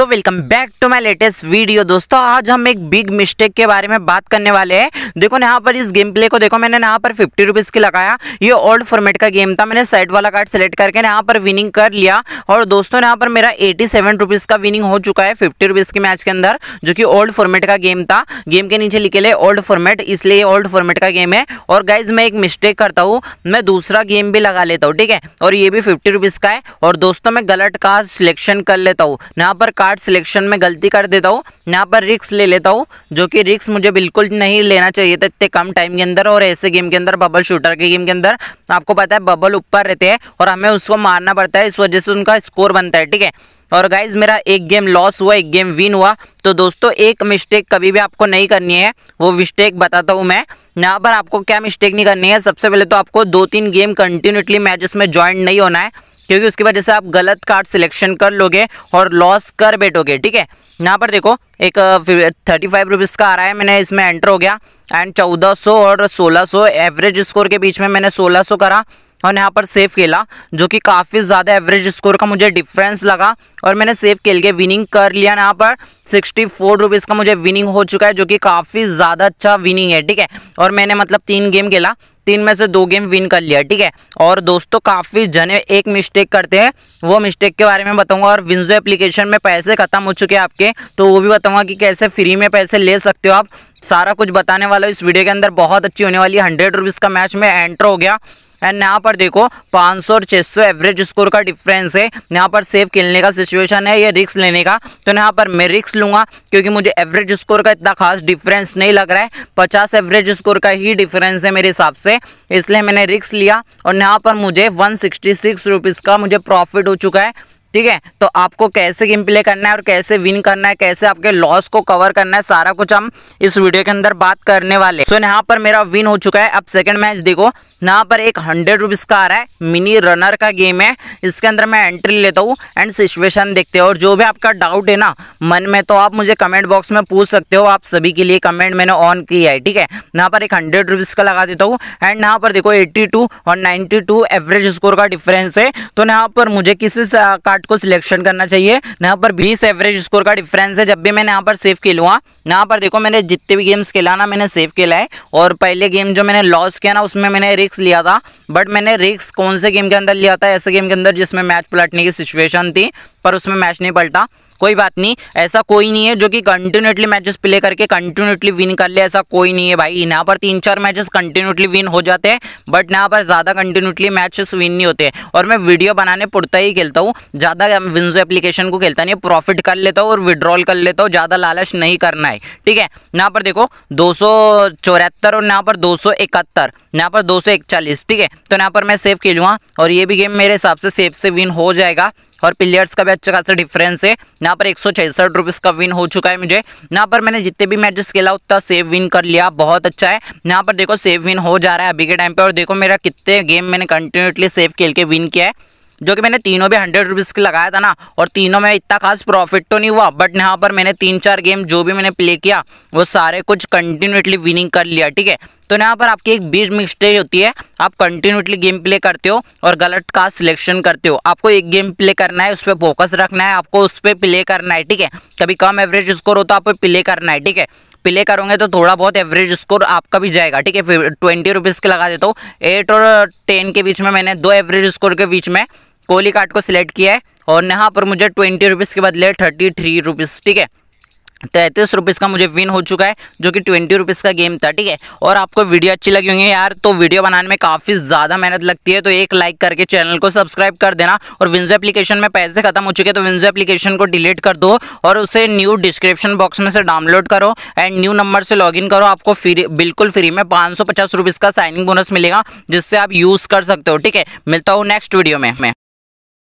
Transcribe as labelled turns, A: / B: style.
A: so welcome back to my latest video दोस्तों आज हम एक बिग मिस्टेक के बारे में बात करने वाले हैं देखो ना यहाँ पर इस गेम प्ले को देखो मैंने यहाँ पर फिफ्टी रुपीज़ की लगाया ये ओल्ड फॉर्मेट का गेम था मैंने साइड वाला कार्ड सेलेक्ट करके यहाँ पर विनिंग कर लिया और दोस्तों यहाँ पर मेरा एटी सेवन रुपीज़ का विनिंग हो चुका है फिफ्टी रुपीज़ के मैच के अंदर जो कि ओल्ड फॉर्मेट का गेम था गेम के नीचे लिखे ले ओल्ड फॉर्मेट इसलिए ओल्ड फॉर्मेट का गेम है और गाइज मैं एक मिस्टेक करता हूँ मैं दूसरा गेम भी लगा लेता हूँ ठीक है और ये भी फिफ्टी रुपीज़ का है और दोस्तों में गलत कार्ड सिलेक्शन कर लेता हूँ यहाँ पर कार्ड कार्ड सिलेक्शन में गलती कर देता हूँ यहाँ पर रिक्स ले लेता हूँ जो कि रिक्स मुझे बिल्कुल नहीं लेना चाहिए था इतने कम टाइम के अंदर और ऐसे गेम के अंदर बबल शूटर के गेम के अंदर आपको पता है बबल ऊपर रहते हैं और हमें उसको मारना पड़ता है इस वजह से उनका स्कोर बनता है ठीक है और गाइज मेरा एक गेम लॉस हुआ एक गेम विन हुआ तो दोस्तों एक मिस्टेक कभी भी आपको नहीं करनी है वो मिस्टेक बताता हूँ मैं यहाँ पर आपको क्या मिस्टेक नहीं करनी है सबसे पहले तो आपको दो तीन गेम कंटिन्यूटली मैचेस में ज्वाइन नहीं होना है क्योंकि उसकी वजह से आप गलत कार्ड सिलेक्शन कर लोगे और लॉस कर बैठोगे ठीक है यहाँ पर देखो एक थर्टी फाइव रुपीज़ का आ रहा है मैंने इसमें एंटर हो गया एंड चौदह सौ और सोलह सौ एवरेज स्कोर के बीच में मैंने सोलह सौ करा और यहाँ पर सेफ खेला जो कि काफ़ी ज़्यादा एवरेज स्कोर का मुझे डिफरेंस लगा और मैंने सेव खेल के विनिंग कर लिया यहाँ पर सिक्सटी फोर रुपीज़ का मुझे विनिंग हो चुका है जो कि काफ़ी ज़्यादा अच्छा विनिंग है ठीक है और मैंने मतलब तीन गेम खेला तीन में से दो गेम विन कर लिया ठीक है और दोस्तों काफ़ी जने एक मिस्टेक करते हैं वो मिस्टेक के बारे में बताऊंगा और विंजो एप्लीकेशन में पैसे ख़त्म हो चुके हैं आपके तो वो भी बताऊंगा कि कैसे फ्री में पैसे ले सकते हो आप सारा कुछ बताने वाला इस वीडियो के अंदर बहुत अच्छी होने वाली है हंड्रेड रुपीज़ का मैच में एंट्र हो गया एंड यहाँ पर देखो 500 और 600 एवरेज स्कोर का डिफरेंस है यहाँ पर सेफ खेलने का सिचुएशन है ये रिक्स लेने का तो यहाँ पर मैं रिक्स लूँगा क्योंकि मुझे एवरेज स्कोर का इतना खास डिफरेंस नहीं लग रहा है पचास एवरेज स्कोर का ही डिफरेंस है मेरे हिसाब से इसलिए मैंने रिक्स लिया और यहाँ पर मुझे वन सिक्सटी का मुझे प्रॉफिट हो चुका है ठीक है तो आपको कैसे गेम प्ले करना है और कैसे विन करना है कैसे आपके लॉस को कवर करना है सारा कुछ हम इस वीडियो के अंदर बात करने वाले सो so, यहाँ पर मेरा विन हो चुका है अब सेकंड मैच देखो यहाँ पर एक हंड्रेड रुपीज़ का आ रहा है मिनी रनर का गेम है इसके अंदर मैं एंट्री लेता हूँ एंड सिचुएशन देखते हो और जो भी आपका डाउट है ना मन में तो आप मुझे कमेंट बॉक्स में पूछ सकते हो आप सभी के लिए कमेंट मैंने ऑन किया है ठीक है यहाँ पर एक हंड्रेड रुपीज़ का लगा देता हूँ एंड यहाँ पर देखो एट्टी और नाइन्टी एवरेज स्कोर का डिफरेंस है तो यहाँ पर मुझे किसी का कार्ड को सिलेक्शन करना चाहिए यहाँ पर बीस एवरेज स्कोर का डिफरेंस है जब भी मैंने यहाँ पर सेव खेलूँगा हाँ, यहाँ पर देखो मैंने जितने भी गेम्स खेला ना मैंने सेव खेला है और पहले गेम जो मैंने लॉस किया ना उसमें मैंने रिक्स लिया था बट मैंने रिक्स कौन से गेम के अंदर लिया था ऐसे गेम के अंदर जिसमें मैच पलटने की सिचुएशन थी पर उसमें मैच नहीं पलटा कोई बात नहीं ऐसा कोई नहीं है जो कि कंटिन्यूटली मैचेस प्ले करके कंटिन्यूटली विन कर ले ऐसा कोई नहीं है भाई यहाँ पर तीन चार मैचेस कंटिन्यूटली विन हो जाते हैं बट यहाँ पर ज़्यादा कंटिन्यूटली मैचेस विन नहीं होते और मैं वीडियो बनाने पुरता ही खेलता हूँ ज़्यादा विन्स एप्लीकेशन को खेलता नहीं प्रॉफिट कर लेता हूँ और विड्रॉल कर लेता हूँ ज़्यादा लालच नहीं करना है ठीक है यहाँ पर देखो दो और यहाँ पर दो यहाँ पर दो ठीक है तो यहाँ पर मैं सेफ खेलूँगा और ये भी गेम मेरे हिसाब से सेफ से विन हो जाएगा और प्लेयर्स का भी अच्छा खासा डिफरेंस है यहाँ पर एक सौ का विन हो चुका है मुझे यहाँ पर मैंने जितने भी मैचेस खेला उतना सेव विन कर लिया बहुत अच्छा है यहाँ पर देखो सेव विन हो जा रहा है अभी के टाइम पे और देखो मेरा कितने गेम मैंने कंटिन्यूटली सेव खेल के विन किया है जो कि मैंने तीनों भी हंड्रेड रुपीज़ के लगाया था ना और तीनों में इतना खास प्रॉफिट तो नहीं हुआ बट यहाँ पर मैंने तीन चार गेम जो भी मैंने प्ले किया वो सारे कुछ कंटिन्यूटली विनिंग कर लिया ठीक है तो यहाँ पर आपकी एक बीज मिस्टेज होती है आप कंटिन्यूटली गेम प्ले करते हो और गलत का सिलेक्शन करते हो आपको एक गेम प्ले करना है उस पर फोकस रखना है आपको उस पर प्ले करना है ठीक है कभी कम एवरेज स्कोर हो तो आपको प्ले करना है ठीक है प्ले करोगे तो थोड़ा बहुत एवरेज स्कोर आपका भी जाएगा ठीक है ट्वेंटी रुपीज़ के लगा देता हूँ एट और टेन के बीच में मैंने दो एवरेज स्कोर के बीच में कोहली कार्ड को सिलेक्ट किया है और यहाँ पर मुझे ट्वेंटी रुपीज़ के बदले थर्टी थ्री रुपीज़ ठीक है तैंतीस रुपीज़ का मुझे विन हो चुका है जो कि ट्वेंटी रुपीज़ का गेम था ठीक है और आपको वीडियो अच्छी लगी होंगी यार तो वीडियो बनाने में काफ़ी ज़्यादा मेहनत लगती है तो एक लाइक करके चैनल को सब्सक्राइब कर देना और विंजो एप्लीकेशन में पैसे खत्म हो चुके हैं तो विंजो एप्लीकेशन को डिलीट कर दो और उसे न्यू डिस्क्रिप्शन बॉक्स में से डाउनलोड करो एंड न्यू नंबर से लॉग करो आपको फ्री बिल्कुल फ्री में पाँच का साइनिंग बोनस मिलेगा जिससे आप यूज़ कर सकते हो ठीक है मिलता हूँ नेक्स्ट वीडियो में